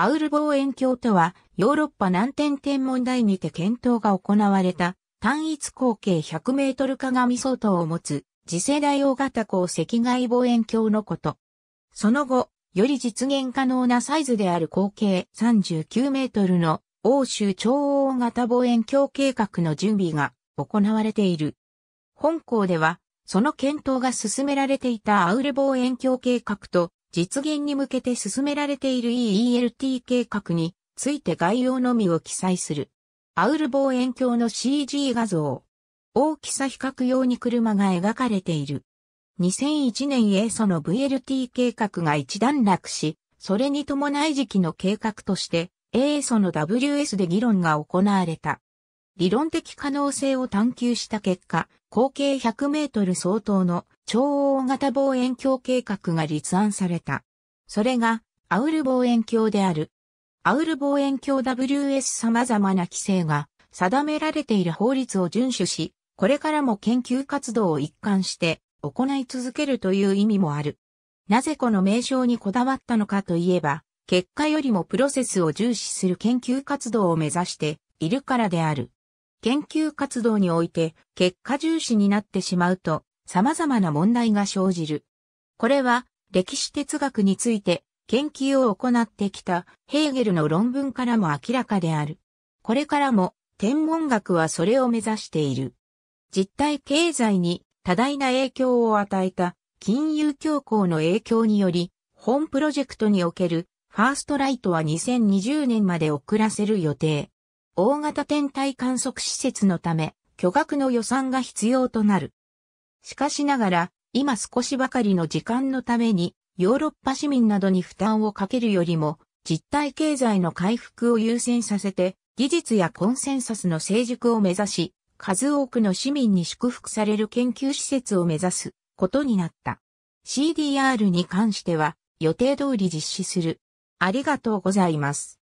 アウル望遠鏡とは、ヨーロッパ南天天文台にて検討が行われた、単一口径100メートル鏡相当を持つ、次世代大型光赤外望遠鏡のこと。その後、より実現可能なサイズである口径39メートルの欧州超大型望遠鏡計画の準備が行われている。本校では、その検討が進められていたアウル望遠鏡計画と実現に向けて進められている EELT 計画について概要のみを記載する。アウル望遠鏡の CG 画像。大きさ比較用に車が描かれている。2001年英祖の VLT 計画が一段落し、それに伴い時期の計画として、英ソの WS で議論が行われた。理論的可能性を探求した結果、合計100メートル相当の超大型望遠鏡計画が立案された。それが、アウル望遠鏡である。アウル望遠鏡 WS 様々な規制が定められている法律を遵守し、これからも研究活動を一貫して行い続けるという意味もある。なぜこの名称にこだわったのかといえば、結果よりもプロセスを重視する研究活動を目指しているからである。研究活動において結果重視になってしまうと様々な問題が生じる。これは歴史哲学について研究を行ってきたヘーゲルの論文からも明らかである。これからも天文学はそれを目指している。実体経済に多大な影響を与えた金融恐慌の影響により、本プロジェクトにおけるファーストライトは2020年まで遅らせる予定。大型天体観測施設のため、巨額の予算が必要となる。しかしながら、今少しばかりの時間のために、ヨーロッパ市民などに負担をかけるよりも、実体経済の回復を優先させて、技術やコンセンサスの成熟を目指し、数多くの市民に祝福される研究施設を目指すことになった。CDR に関しては予定通り実施する。ありがとうございます。